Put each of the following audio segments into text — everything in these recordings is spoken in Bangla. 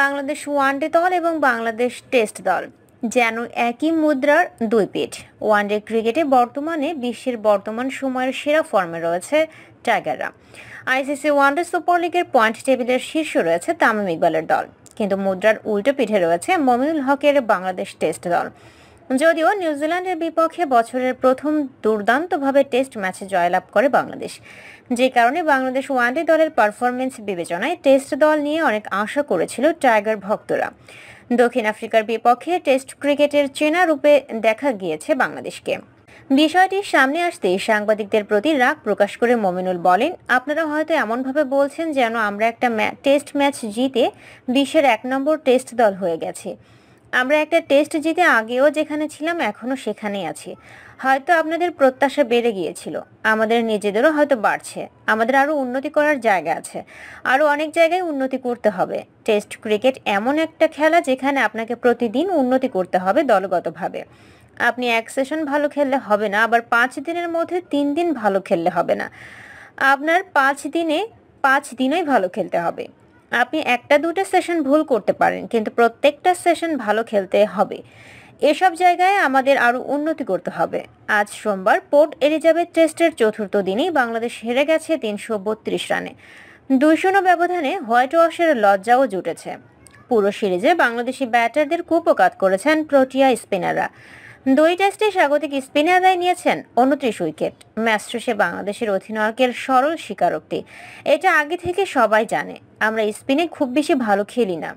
বাংলাদেশ ওয়ানডে দল এবং বাংলাদেশ টেস্ট দল যেন একই মুদ্রার দুই পিঠ ওয়ানডে ক্রিকেটে বর্তমানে বিশ্বের বর্তমান সময়ের সেরা ফর্মে রয়েছে টাইগাররা আইসিসি ওয়ানডে সুপার লিগের পয়েন্ট টেবিলের শীর্ষ রয়েছে তামিম ইকবালের দল কিন্তু মুদ্রার উল্টো পিঠে রয়েছে মমিনুল হকের বাংলাদেশ টেস্ট দল যদিও নিউজিল্যান্ডের বিপক্ষে বছরের প্রথম দুর্দান্তভাবে টেস্ট ম্যাচে জয়লাভ করে বাংলাদেশ যে কারণে বাংলাদেশ ওয়ানডে দলের পারফরমেন্স বিবেচনায় টেস্ট দল নিয়ে অনেক আশা করেছিল টাইগার ভক্তরা দক্ষিণ আফ্রিকার বিপক্ষে টেস্ট ক্রিকেটের চেনা রূপে দেখা গিয়েছে বাংলাদেশকে বিষয়টি সামনে আসতে সাংবাদিকদের প্রতি রাগ প্রকাশ করে মমিনুল বলেন আপনারা হয়তো এমনভাবে বলছেন যেন আমরা একটা টেস্ট ম্যাচ জিতে বিশ্বের এক নম্বর টেস্ট দল হয়ে গেছে আমরা একটা টেস্ট জিতে আগেও যেখানে ছিলাম এখনও সেখানেই আছি হয়তো আপনাদের প্রত্যাশা বেড়ে গিয়েছিল আমাদের নিজেদেরও হয়তো বাড়ছে আমাদের আরও উন্নতি করার জায়গা আছে আরও অনেক জায়গায় উন্নতি করতে হবে টেস্ট ক্রিকেট এমন একটা খেলা যেখানে আপনাকে প্রতিদিন উন্নতি করতে হবে দলগতভাবে আপনি এক সেশন ভালো খেললে হবে না আবার পাঁচ দিনের মধ্যে তিন দিন ভালো খেললে হবে না আপনার পাঁচ দিনে পাঁচ দিনেই ভালো খেলতে হবে আপনি একটা দুটা সেশন ভুল করতে পারেন কিন্তু প্রত্যেকটা সেশন ভালো খেলতে হবে এসব জায়গায় আমাদের আরও উন্নতি করতে হবে আজ সোমবার পোর্ট এলিজাবেথ টেস্টের চতুর্থ দিনেই বাংলাদেশ হেরে গেছে তিনশো বত্রিশ রানে দুই ব্যবধানে হোয়াইট ওয়াশের লজ্জাও জুটেছে পুরো সিরিজে বাংলাদেশি ব্যাটারদের কুপকাত করেছেন প্রোটিয়া স্পিনাররা দুই টেস্টে স্বাগতিক স্পিনে আদায় নিয়েছেন উনত্রিশ উইকেট ম্যাচ শেষে বাংলাদেশের অধিনায়কের সরল স্বীকারোক্তি এটা আগে থেকে সবাই জানে আমরা স্পিনে খুব বেশি ভালো খেলি না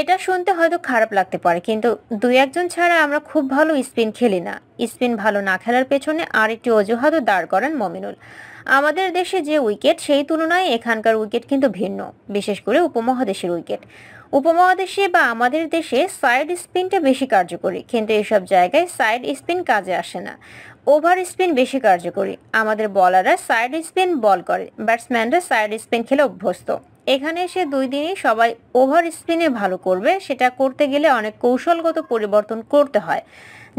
এটা শুনতে হয়তো খারাপ লাগতে পারে কিন্তু দুই একজন ছাড়া আমরা খুব ভালো স্পিন খেলি না স্পিন ভালো না খেলার পেছনে আরেকটি অজুহাতও দাঁড় করেন মমিনুল আমাদের দেশে যে উইকেট সেই তুলনায় এখানকার উইকেট কিন্তু ভিন্ন বিশেষ করে উপমহাদেশের উইকেট উপমহাদেশে বা আমাদের দেশে সাইড স্পিনটা বেশি কার্যকরী কিন্তু এসব জায়গায় সাইড স্পিন কাজে আসে না ওভার স্পিন বেশি কার্যকরী আমাদের বলাররা সাইড স্পিন বল করে ব্যাটসম্যানরা সাইড স্পিন খেলে অভ্যস্ত এখানে এসে দুই দিনই সবাই ওভার স্পিনে ভালো করবে সেটা করতে গেলে অনেক কৌশলগত পরিবর্তন করতে হয়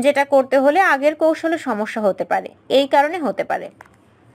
যেটা করতে হলে আগের কৌশলে সমস্যা হতে পারে এই কারণে হতে পারে